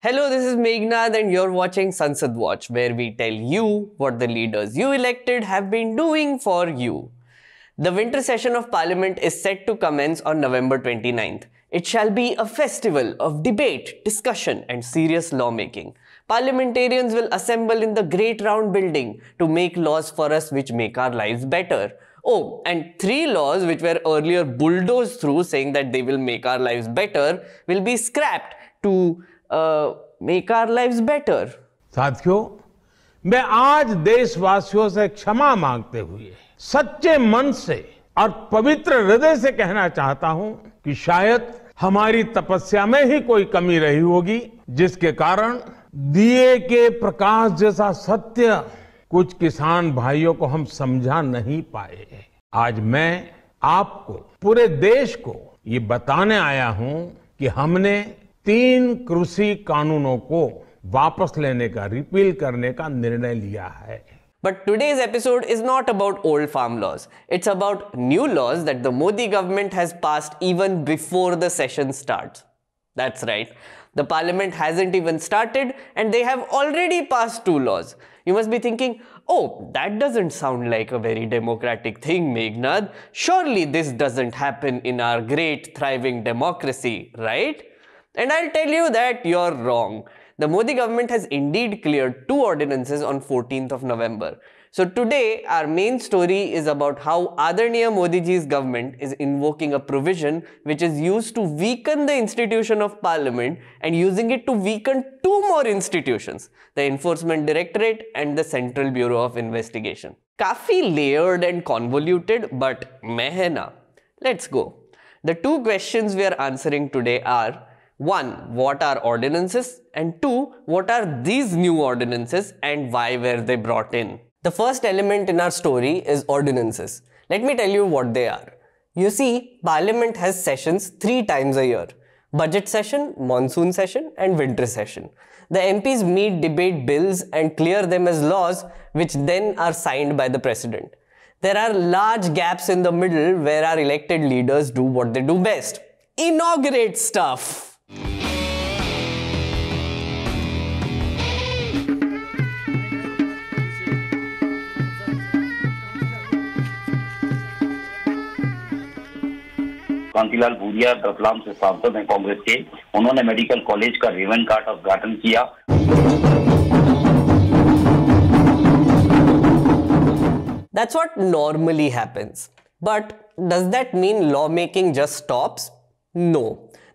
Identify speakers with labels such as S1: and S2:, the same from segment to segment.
S1: Hello, this is Meghnad and you're watching Sansad Watch where we tell you what the leaders you elected have been doing for you. The winter session of parliament is set to commence on November 29th. It shall be a festival of debate, discussion and serious lawmaking. Parliamentarians will assemble in the Great Round Building to make laws for us which make our lives better. Oh, and three laws which were earlier bulldozed through saying that they will make our lives better will be scrapped to uh, make our lives better. साथियों मैं आज देशवासियों से क्षमा मांगते हुए सच्चे मन से और पवित्र हृदय से कहना चाहता हूं कि शायद हमारी तपस्या में ही कोई कमी रही होगी जिसके कारण दिए के प्रकाश जैसा सत्य कुछ किसान भाइयों को हम समझा नहीं पाए आज मैं आपको पूरे देश को ये बताने आया हूं कि हमने तीन कृषि कानूनों को वापस लेने का रिपील करने का निर्णय लिया है But today's episode is not about old farm laws. It's about new laws that the Modi government has passed even before the session starts. That's right. The parliament hasn't even started and they have already passed two laws. You must be thinking, oh, that doesn't sound like a very democratic thing, Meghnad. Surely this doesn't happen in our great thriving democracy, right? And I'll tell you that you're wrong. The Modi government has indeed cleared two ordinances on 14th of November. So today our main story is about how Adarniya Modiji's government is invoking a provision which is used to weaken the institution of parliament and using it to weaken two more institutions, the Enforcement Directorate and the Central Bureau of Investigation. Kafi layered and convoluted but mehna. Let's go. The two questions we are answering today are 1. What are ordinances? And 2. What are these new ordinances and why were they brought in? The first element in our story is ordinances. Let me tell you what they are. You see, Parliament has sessions three times a year. Budget session, monsoon session and winter session. The MPs meet, debate bills and clear them as laws which then are signed by the President. There are large gaps in the middle where our elected leaders do what they do best. Inaugurate stuff. Kantilal Bhuria Ratlam से सांसद हैं कांग्रेस के उन्होंने medical college का रेवन कार्ड उद्घाटन किया That's what normally happens. But does that mean lawmaking just stops? No.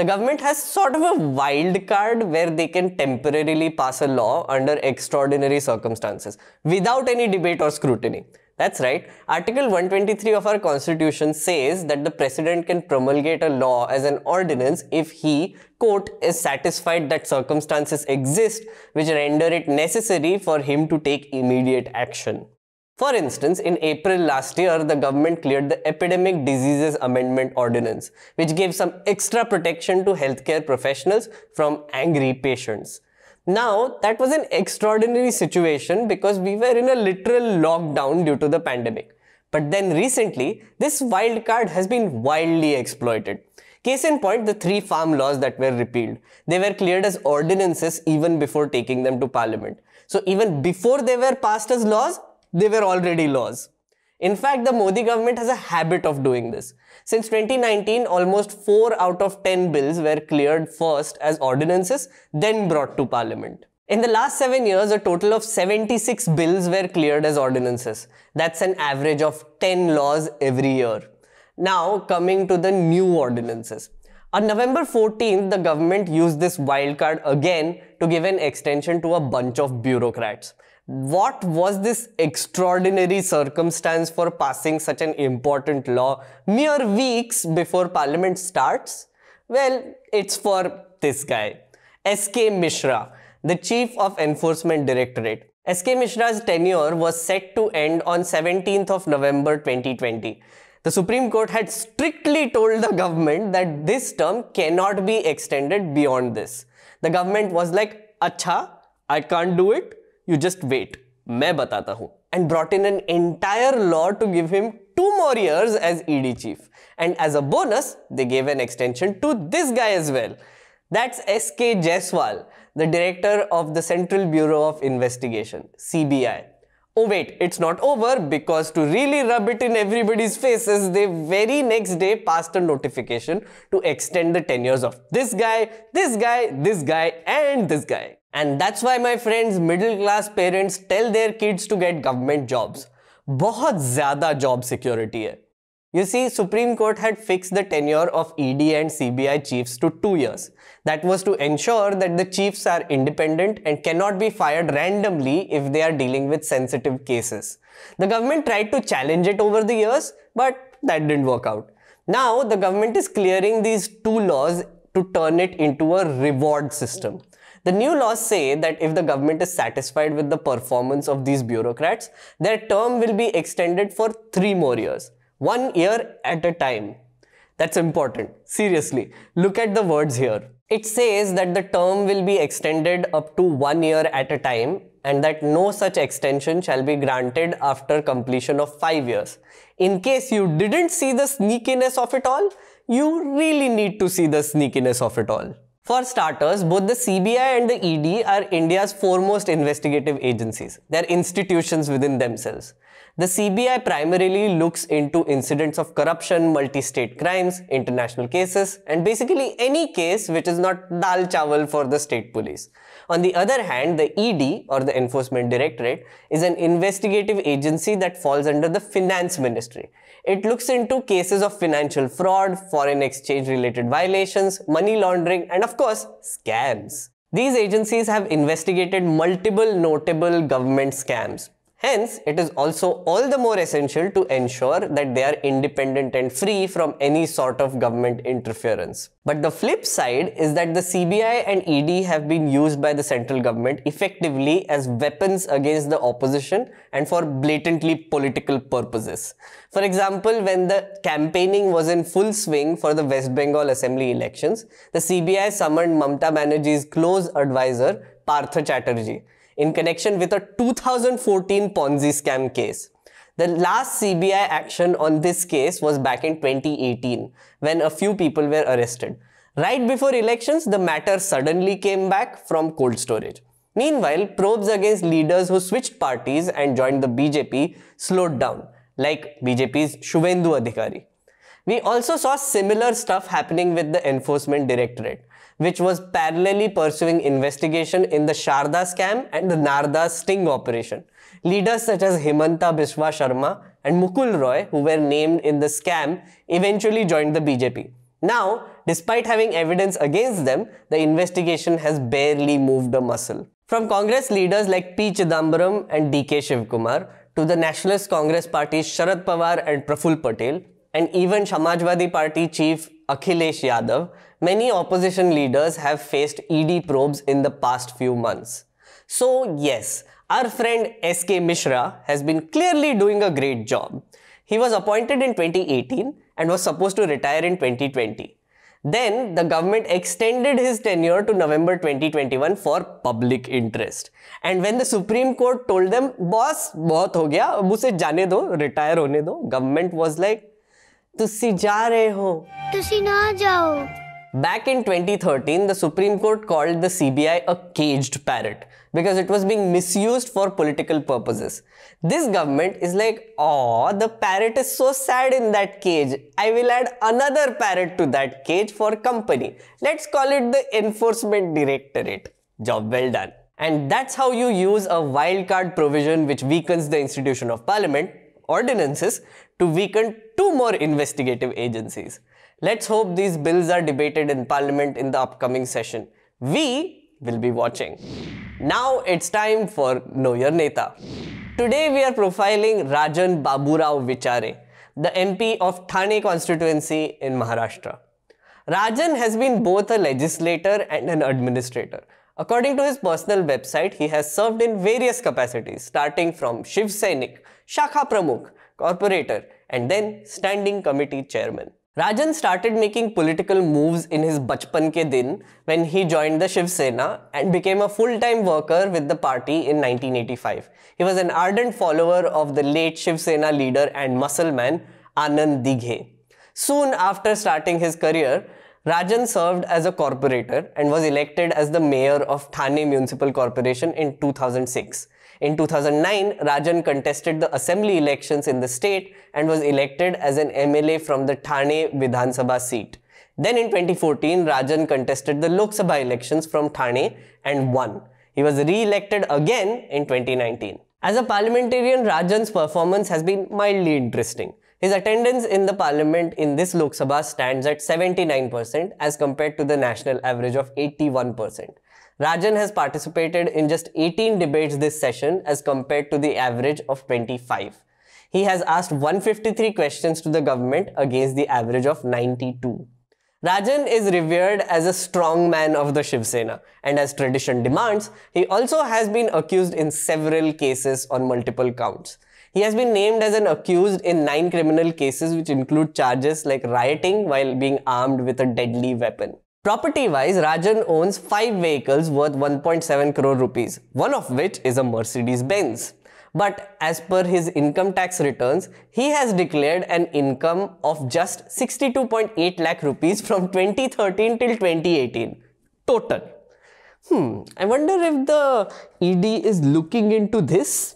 S1: The government has sort of a wild card where they can temporarily pass a law under extraordinary circumstances without any debate or scrutiny. That's right. Article 123 of our constitution says that the president can promulgate a law as an ordinance if he, quote, is satisfied that circumstances exist which render it necessary for him to take immediate action. For instance, in April last year, the government cleared the Epidemic Diseases Amendment Ordinance, which gave some extra protection to healthcare professionals from angry patients. Now, that was an extraordinary situation because we were in a literal lockdown due to the pandemic. But then recently, this wild card has been wildly exploited. Case in point, the three farm laws that were repealed. They were cleared as ordinances even before taking them to parliament. So even before they were passed as laws, they were already laws. In fact, the Modi government has a habit of doing this. Since 2019, almost 4 out of 10 bills were cleared first as ordinances, then brought to parliament. In the last 7 years, a total of 76 bills were cleared as ordinances. That's an average of 10 laws every year. Now, coming to the new ordinances. On November 14th, the government used this wildcard again to give an extension to a bunch of bureaucrats. What was this extraordinary circumstance for passing such an important law mere weeks before parliament starts? Well, it's for this guy, SK Mishra, the chief of enforcement directorate. SK Mishra's tenure was set to end on 17th of November 2020. The Supreme Court had strictly told the government that this term cannot be extended beyond this. The government was like, Acha, I can't do it. You just wait. मैं batata हूँ and brought in an entire law to give him two more years as ED chief. And as a bonus, they gave an extension to this guy as well. That's S.K. Jaiswal, the director of the Central Bureau of Investigation, CBI. Oh wait, it's not over because to really rub it in everybody's faces, the very next day passed a notification to extend the tenures of this guy, this guy, this guy and this guy. And that's why my friends, middle class parents tell their kids to get government jobs. बहुत ज़्यादा job security है. You see, Supreme Court had fixed the tenure of ED and CBI chiefs to two years. That was to ensure that the chiefs are independent and cannot be fired randomly if they are dealing with sensitive cases. The government tried to challenge it over the years, but that didn't work out. Now, the government is clearing these two laws to turn it into a reward system. The new laws say that if the government is satisfied with the performance of these bureaucrats, their term will be extended for three more years, one year at a time. That's important. Seriously, look at the words here. It says that the term will be extended up to one year at a time and that no such extension shall be granted after completion of five years. In case you didn't see the sneakiness of it all, you really need to see the sneakiness of it all. For starters, both the CBI and the ED are India's foremost investigative agencies. They're institutions within themselves. The CBI primarily looks into incidents of corruption, multi-state crimes, international cases, and basically any case which is not dal chawal for the state police. On the other hand, the ED or the Enforcement Directorate is an investigative agency that falls under the Finance Ministry. It looks into cases of financial fraud, foreign exchange related violations, money laundering, and of course, scams. These agencies have investigated multiple notable government scams, Hence, it is also all the more essential to ensure that they are independent and free from any sort of government interference. But the flip side is that the CBI and ED have been used by the central government effectively as weapons against the opposition and for blatantly political purposes. For example, when the campaigning was in full swing for the West Bengal Assembly elections, the CBI summoned Mamta Banerjee's close advisor Partha Chatterjee in connection with a 2014 Ponzi scam case. The last CBI action on this case was back in 2018 when a few people were arrested. Right before elections, the matter suddenly came back from cold storage. Meanwhile, probes against leaders who switched parties and joined the BJP slowed down, like BJP's Shuvendu Adhikari. We also saw similar stuff happening with the Enforcement Directorate which was parallelly pursuing investigation in the Sharda scam and the Narda sting operation. Leaders such as Himanta Biswa Sharma and Mukul Roy, who were named in the scam, eventually joined the BJP. Now, despite having evidence against them, the investigation has barely moved a muscle. From Congress leaders like P. Chidambaram and D.K. Shivkumar to the Nationalist Congress Party's Sharad Pawar and Praful Patel, and even Samajwadi Party chief Akhilesh Yadav, Many opposition leaders have faced ED probes in the past few months. So yes, our friend SK Mishra has been clearly doing a great job. He was appointed in 2018 and was supposed to retire in 2020. Then the government extended his tenure to November 2021 for public interest. And when the Supreme Court told them, boss, बहुत हो गया, अब उसे जाने दो, retire होने दो, government was like, तुसी जा रहे हो, तुसी ना जाओ. Back in 2013, the Supreme Court called the CBI a caged parrot because it was being misused for political purposes. This government is like, oh, the parrot is so sad in that cage. I will add another parrot to that cage for company. Let's call it the Enforcement Directorate. Job well done. And that's how you use a wildcard provision which weakens the institution of parliament, ordinances, to weaken two more investigative agencies. Let's hope these bills are debated in Parliament in the upcoming session. We will be watching. Now it's time for Know Your Neta. Today we are profiling Rajan Baburao Vichare, the MP of Thane constituency in Maharashtra. Rajan has been both a legislator and an administrator. According to his personal website, he has served in various capacities, starting from Shiv Sainik, Shakha Pramukh, Corporator, and then Standing Committee Chairman. Rajan started making political moves in his bachpan ke din when he joined the Shiv Sena and became a full-time worker with the party in 1985. He was an ardent follower of the late Shiv Sena leader and muscle man Anand Dighe. Soon after starting his career, Rajan served as a corporator and was elected as the mayor of Thane Municipal Corporation in 2006. In 2009, Rajan contested the assembly elections in the state and was elected as an MLA from the Thane Vidhan Sabha seat. Then in 2014, Rajan contested the Lok Sabha elections from Thane and won. He was re-elected again in 2019. As a parliamentarian, Rajan's performance has been mildly interesting. His attendance in the parliament in this Lok Sabha stands at 79% as compared to the national average of 81%. Rajan has participated in just 18 debates this session as compared to the average of 25. He has asked 153 questions to the government against the average of 92. Rajan is revered as a strong man of the Shiv Sena and as tradition demands, he also has been accused in several cases on multiple counts. He has been named as an accused in nine criminal cases which include charges like rioting while being armed with a deadly weapon. Property wise, Rajan owns 5 vehicles worth 1.7 crore rupees, one of which is a Mercedes Benz. But as per his income tax returns, he has declared an income of just 62.8 lakh rupees from 2013 till 2018. Total. Hmm, I wonder if the ED is looking into this.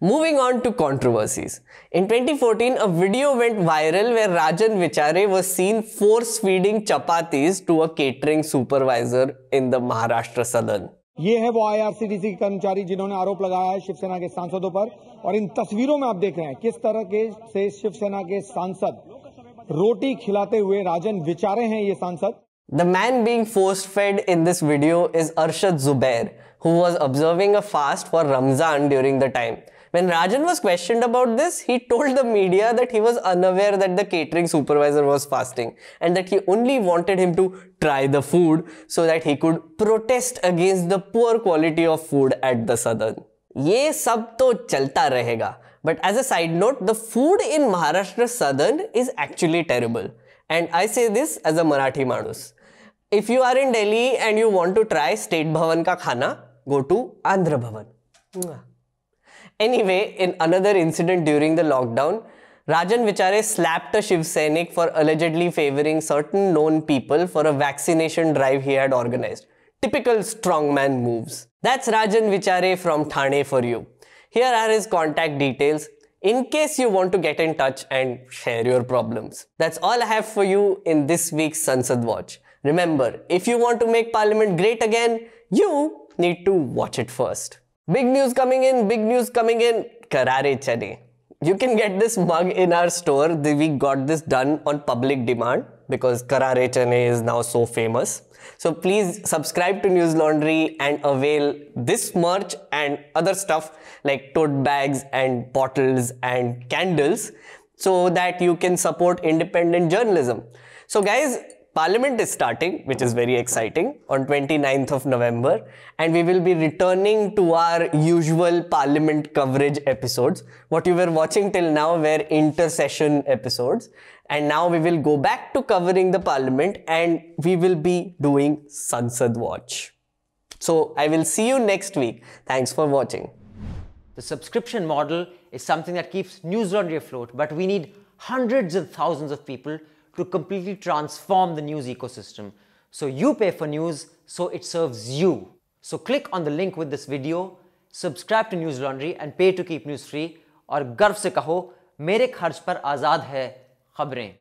S1: Moving on to controversies. In 2014, a video went viral where Rajan Vichare was seen force feeding chapatis to a catering supervisor in the Maharashtra Southern. ये है वो IRCTC कर्मचारी जिन्होंने आरोप लगाया है शिवसेना के सांसदों पर और इन तस्वीरों में आप देख रहे हैं किस तरह के से शिवसेना के सांसद रोटी खिलाते हुए राजन विचारे हैं ये सांसद The man being force fed in this video is Arshad Zubair, who was observing a fast for Ramzan during the time. When Rajan was questioned about this, he told the media that he was unaware that the catering supervisor was fasting and that he only wanted him to try the food so that he could protest against the poor quality of food at the southern. ये सब तो चलता रहेगा but as a side note the food in Maharashtra southern is actually terrible and I say this as a Marathi manus if you are in Delhi and you want to try state bhavan ka khana go to Andhra bhavan Anyway, in another incident during the lockdown, Rajan Vichare slapped a Shiv Sainik for allegedly favoring certain known people for a vaccination drive he had organized. Typical strongman moves. That's Rajan Vichare from Thane for you. Here are his contact details in case you want to get in touch and share your problems. That's all I have for you in this week's Sansad Watch. Remember, if you want to make Parliament great again, you need to watch it first. Big news coming in, big news coming in. Karare chane. You can get this mug in our store. We got this done on public demand because Karare chane is now so famous. So please subscribe to News Laundry and avail this merch and other stuff like tote bags and bottles and candles so that you can support independent journalism. So guys, Parliament is starting, which is very exciting, on 29th of November, and we will be returning to our usual Parliament coverage episodes. What you were watching till now were intercession episodes, and now we will go back to covering the Parliament and we will be doing Sansad Watch. So I will see you next week. Thanks for watching. The subscription model is something that keeps News Laundry afloat, but we need hundreds and thousands of people to completely transform the news ecosystem. So you pay for news, so it serves you. So click on the link with this video, subscribe to News Laundry and pay to keep news free Or garv se kaho, mere kharch par Azad hai khabrein.